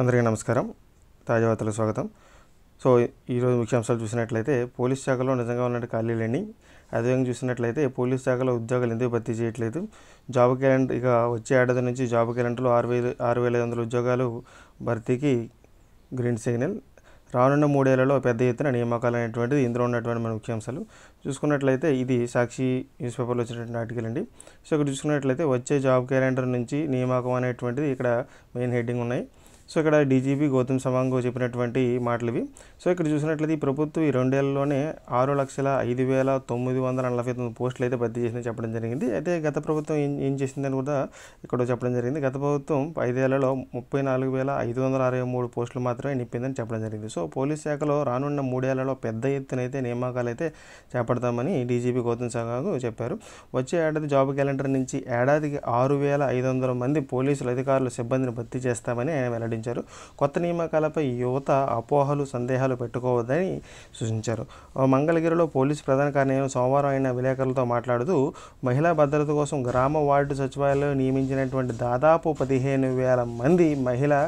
అందరికీ నమస్కారం తాజా వార్తలకు స్వాగతం సో ఈరోజు ముఖ్యాంశాలు చూసినట్లయితే పోలీస్ శాఖలో నిజంగా ఉన్న ఖాళీలని అదేవిధంగా చూసినట్లయితే పోలీస్ శాఖలో ఉద్యోగాలు ఎందుకు భర్తీ చేయట్లేదు జాబ్ క్యాలెండర్ ఇక వచ్చే ఏడాది నుంచి జాబ్ క్యాలెండర్లో ఆరు వేలు ఆరు వేల ఐదు వందల ఉద్యోగాలు భర్తీకి గ్రీన్ సిగ్నల్ రానున్న మూడేళ్లలో పెద్ద ఎత్తున నియామకాలు అనేటువంటిది ఇందులో ఉన్నటువంటి మన ముఖ్యాంశాలు చూసుకున్నట్లయితే ఇది సాక్షి న్యూస్ పేపర్లో వచ్చినటువంటి ఆర్టికల్ అండి సో ఇక్కడ చూసుకున్నట్లయితే వచ్చే జాబ్ క్యాలెండర్ నుంచి నియామకం అనేటువంటిది ఇక్కడ మెయిన్ హెడ్డింగ్ ఉన్నాయి సో ఇక్కడ డీజీపీ గౌతమ్ సవాంగ్ చెప్పినటువంటి మాటలు ఇవి సో ఇక్కడ చూసినట్లయితే ఈ ప్రభుత్వం ఈ రెండేళ్లలోనే ఆరు లక్షల ఐదు వేల తొమ్మిది వందల నలభై తొమ్మిది పోస్టులు అయితే భర్తీ చేసిందని చెప్పడం జరిగింది అయితే గత ప్రభుత్వం ఏం ఏం చేసిందని కూడా ఇక్కడ చెప్పడం జరిగింది గత ప్రభుత్వం ఐదేళ్లలో ముప్పై నాలుగు వేల ఐదు వందల అరవై మూడు పోస్టులు మాత్రమే నింపిందని చెప్పడం జరిగింది సో పోలీస్ శాఖలో రానున్న మూడేళ్లలో పెద్ద ఎత్తున అయితే నియామకాలు అయితే చేపడతామని డీజీపీ గౌతమ్ సవాంగ్ చెప్పారు వచ్చే ఏడాది జాబ్ క్యాలెండర్ నుంచి ఏడాదికి ఆరు వేల ఐదు వందల మంది పోలీసులు అధికారులు సిబ్బందిని భర్తీ చేస్తామని ఆయన వెల్లడి వెల్లడించారు కొత్త నియామకాలపై యువత అపోహలు సందేహాలు పెట్టుకోవద్దని సూచించారు మంగళగిరిలో పోలీసు ప్రధాన కార్యాలయం సోమవారం ఆయన విలేకరులతో మాట్లాడుతూ మహిళా భద్రత కోసం గ్రామ వార్డు సచివాలయంలో నియమించినటువంటి దాదాపు పదిహేను వేల మంది మహిళా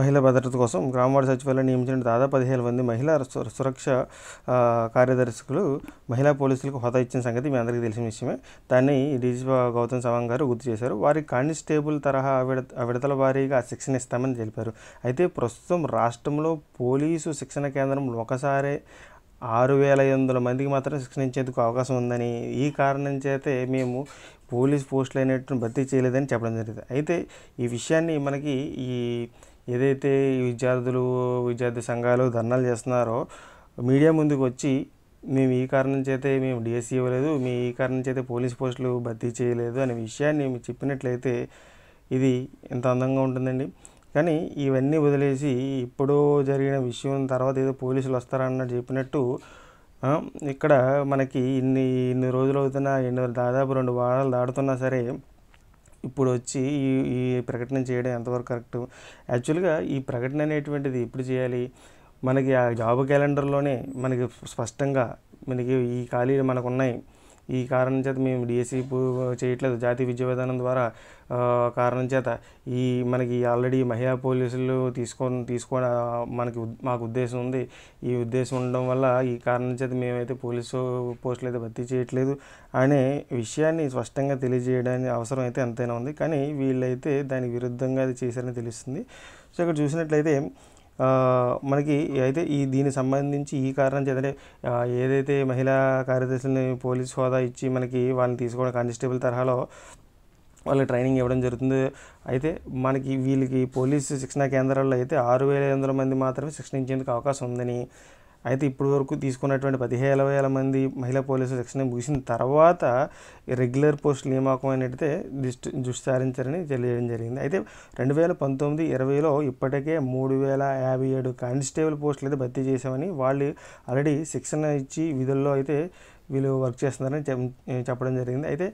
మహిళా భద్రత కోసం గ్రామవాడ సచివాలయం నియమించిన దాదాపు పదిహేను మంది మహిళా సురక్ష కార్యదర్శకులు మహిళా పోలీసులకు హోదా ఇచ్చిన సంగతి మీ అందరికీ తెలిసిన విషయమే దాన్ని డీజీపీ గౌతమ్ సవాంగ్ గారు గుర్తు చేశారు వారి కానిస్టేబుల్ తరహా విడతల వారీగా శిక్షణ ఇస్తామని తెలిపారు అయితే ప్రస్తుతం రాష్ట్రంలో పోలీసు శిక్షణ కేంద్రం ఒకసారి ఆరు వేల ఐదు వందల మందికి మాత్రం శిక్షణించేందుకు అవకాశం ఉందని ఈ కారణం చేతే మేము పోలీస్ పోస్టులు అయినట్టు భర్తీ చేయలేదని చెప్పడం జరిగింది అయితే ఈ విషయాన్ని మనకి ఈ ఏదైతే విద్యార్థులు విద్యార్థి సంఘాలు ధర్నాలు చేస్తున్నారో మీడియా ముందుకు వచ్చి మేము ఈ కారణం చేతే మేము డిఎస్సి ఇవ్వలేదు మీ ఈ కారణం చేతే పోలీస్ పోస్టులు భర్తీ చేయలేదు అనే విషయాన్ని మేము చెప్పినట్లయితే ఇది ఎంత అందంగా ఉంటుందండి కానీ ఇవన్నీ వదిలేసి ఇప్పుడో జరిగిన విషయం తర్వాత ఏదో పోలీసులు వస్తారన్న చెప్పినట్టు ఇక్కడ మనకి ఇన్ని ఇన్ని రోజులు అవుతున్నా ఎన్ని దాదాపు రెండు వారాలు దాడుతున్నా సరే ఇప్పుడు వచ్చి ఈ ఈ ప్రకటన చేయడం ఎంతవరకు కరెక్ట్ యాక్చువల్గా ఈ ప్రకటన అనేటువంటిది ఎప్పుడు చేయాలి మనకి ఆ జాబ్ క్యాలెండర్లోనే మనకి స్పష్టంగా మనకి ఈ ఖాళీలు మనకు ఉన్నాయి ఈ కారణం చేత మేము డిఎస్సి e చేయట్లేదు జాతీయ విద్యా విధానం ద్వారా కారణం చేత ఈ మనకి ఆల్రెడీ మహిళా పోలీసులు తీసుకొని తీసుకొని మనకి మాకు ఉద్దేశం ఉంది ఈ ఉద్దేశం ఉండడం వల్ల ఈ కారణం చేత మేమైతే పోలీసు పోస్టులు అయితే భర్తీ చేయట్లేదు అనే విషయాన్ని స్పష్టంగా తెలియజేయడానికి అవసరం అయితే ఎంతైనా ఉంది కానీ వీళ్ళైతే దానికి విరుద్ధంగా అది చేశారని తెలుస్తుంది సో ఇక్కడ చూసినట్లయితే మనకి అయితే ఈ దీనికి సంబంధించి ఈ కారణం చేతనే ఏదైతే మహిళా కార్యదర్శులని పోలీస్ హోదా ఇచ్చి మనకి వాళ్ళని తీసుకోవడం కానిస్టేబుల్ తరహాలో వాళ్ళకి ట్రైనింగ్ ఇవ్వడం జరుగుతుంది అయితే మనకి వీళ్ళకి పోలీసు శిక్షణా కేంద్రాల్లో అయితే ఆరు వేల ఐదు వందల మంది మాత్రమే శిక్షణ ఇచ్చేందుకు అవకాశం ఉందని అయితే ఇప్పటి వరకు తీసుకున్నటువంటి పదిహేను వేల మంది మహిళా పోలీసు శిక్షణ ముగిసిన తర్వాత రెగ్యులర్ పోస్టులు నియామకమైనట్టయితే దృష్టి దృష్టిసారించారని తెలియడం జరిగింది అయితే రెండు వేల పంతొమ్మిది ఇరవైలో ఇప్పటికే మూడు వేల యాభై ఏడు కానిస్టేబుల్ పోస్టులు అయితే భర్తీ చేశామని వాళ్ళు ఆల్రెడీ శిక్షణ ఇచ్చి విధుల్లో అయితే వీళ్ళు వర్క్ చేస్తున్నారని చెప్పడం జరిగింది అయితే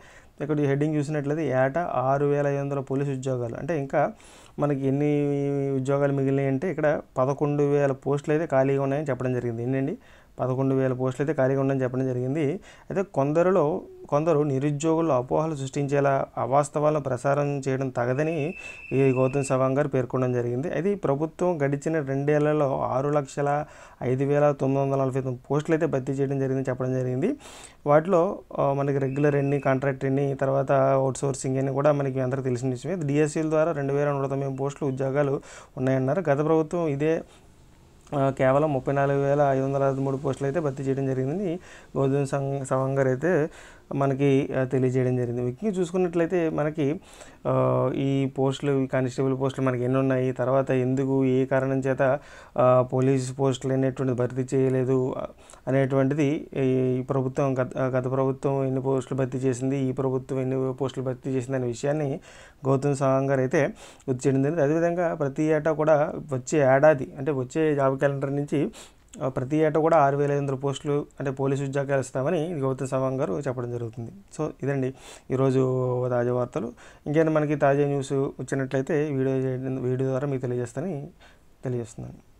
ఇక్కడ ఈ హెడ్డింగ్ చూసినట్లయితే ఏటా ఆరు వేల ఐదు వందల పోలీసు ఉద్యోగాలు అంటే ఇంకా మనకి ఎన్ని ఉద్యోగాలు మిగిలినాయి అంటే ఇక్కడ పదకొండు వేల పోస్టులు అయితే ఖాళీగా ఉన్నాయని చెప్పడం జరిగింది ఏంటండి పదకొండు వేల పోస్టులు అయితే ఖాళీగా ఉండని చెప్పడం జరిగింది అయితే కొందరిలో కొందరు నిరుద్యోగుల్లో అపోహలు సృష్టించేలా అవాస్తవాలను ప్రసారం చేయడం తగదని ఈ గౌతమ్ సవాంగ్ గారు పేర్కొనడం జరిగింది అయితే ఈ ప్రభుత్వం గడిచిన రెండేళ్లలో ఆరు లక్షల ఐదు వేల తొమ్మిది వందల నలభై తొమ్మిది పోస్టులు అయితే భర్తీ చేయడం జరిగింది చెప్పడం జరిగింది వాటిలో మనకి రెగ్యులర్ ఎన్ని కాంట్రాక్ట్ ఎన్ని తర్వాత అవుట్ సోర్సింగ్ అని కూడా మనకి అందరికీ తెలిసిన విషయమే డిఎస్సీల ద్వారా రెండు వేల నూట తొమ్మిది పోస్టులు ఉద్యోగాలు ఉన్నాయన్నారు గత ప్రభుత్వం ఇదే కేవలం ముప్పై నాలుగు వేల ఐదు వందల అరవై మూడు పోస్టులు అయితే భర్తీ చేయడం జరిగిందని గోధుమ సంఘ గారు అయితే మనకి తెలియజేయడం జరిగింది ముఖ్యంగా చూసుకున్నట్లయితే మనకి ఈ పోస్టులు కానిస్టేబుల్ పోస్టులు మనకి ఎన్ని ఉన్నాయి తర్వాత ఎందుకు ఏ కారణం చేత పోలీస్ పోస్టులు అనేటువంటిది భర్తీ చేయలేదు అనేటువంటిది ఈ ప్రభుత్వం గత గత ప్రభుత్వం ఎన్ని పోస్టులు భర్తీ చేసింది ఈ ప్రభుత్వం ఎన్ని పోస్టులు భర్తీ చేసింది అనే విషయాన్ని గౌతమ్ సవంగ్ గారు అయితే గుర్తు చేయడం జరిగింది అదేవిధంగా ప్రతి ఏటా కూడా వచ్చే ఏడాది అంటే వచ్చే జాబ్ క్యాలెండర్ నుంచి ప్రతి ఏటా కూడా ఆరు వేల ఐదు వందల పోస్టులు అంటే పోలీసు ఉద్యోగాలు ఇస్తామని గౌతమ్ సవాంగ్ గారు చెప్పడం జరుగుతుంది సో ఇదండి ఈరోజు తాజా వార్తలు ఇంకేనా మనకి తాజా న్యూస్ వచ్చినట్లయితే వీడియో వీడియో ద్వారా మీకు తెలియజేస్తానని తెలియజేస్తున్నాను